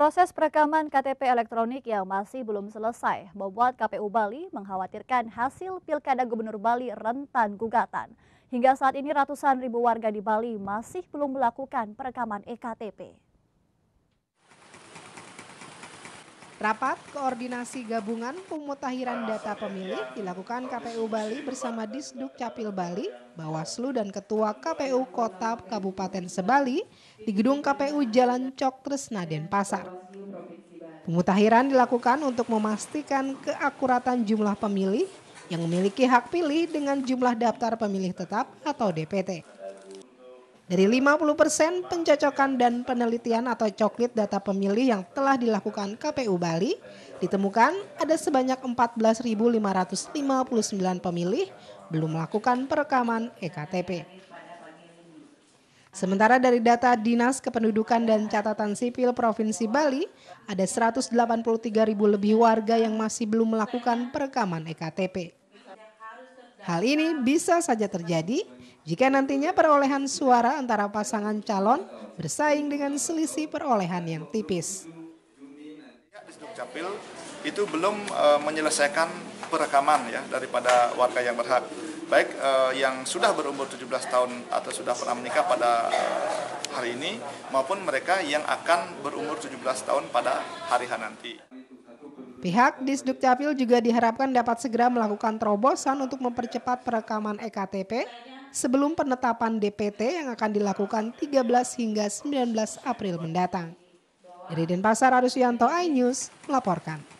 Proses perekaman KTP elektronik yang masih belum selesai membuat KPU Bali mengkhawatirkan hasil Pilkada Gubernur Bali rentan gugatan. Hingga saat ini ratusan ribu warga di Bali masih belum melakukan perekaman ektp. Rapat koordinasi gabungan pemutahiran data pemilih dilakukan KPU Bali bersama Disduk Capil Bali, Bawaslu dan Ketua KPU Kota Kabupaten Sebali di Gedung KPU Jalan Cok Tresna Denpasar. Pemutakhiran dilakukan untuk memastikan keakuratan jumlah pemilih yang memiliki hak pilih dengan jumlah daftar pemilih tetap atau DPT. Dari 50% persen pencocokan dan penelitian atau coklit data pemilih yang telah dilakukan KPU Bali, ditemukan ada sebanyak 14.559 pemilih belum melakukan perekaman EKTP. Sementara dari data Dinas Kependudukan dan Catatan Sipil Provinsi Bali, ada 183.000 lebih warga yang masih belum melakukan perekaman EKTP. Hal ini bisa saja terjadi jika nantinya perolehan suara antara pasangan calon bersaing dengan selisih perolehan yang tipis. capil itu belum uh, menyelesaikan perekaman ya daripada warga yang berhak baik uh, yang sudah berumur 17 tahun atau sudah pernah menikah pada e, hari ini maupun mereka yang akan berumur 17 tahun pada hari hari nanti. Pihak Disdukcapil juga diharapkan dapat segera melakukan terobosan untuk mempercepat perekaman EKTP sebelum penetapan DPT yang akan dilakukan 13 hingga 19 April mendatang. Dari Denpasar, Arusianto, iNews, melaporkan.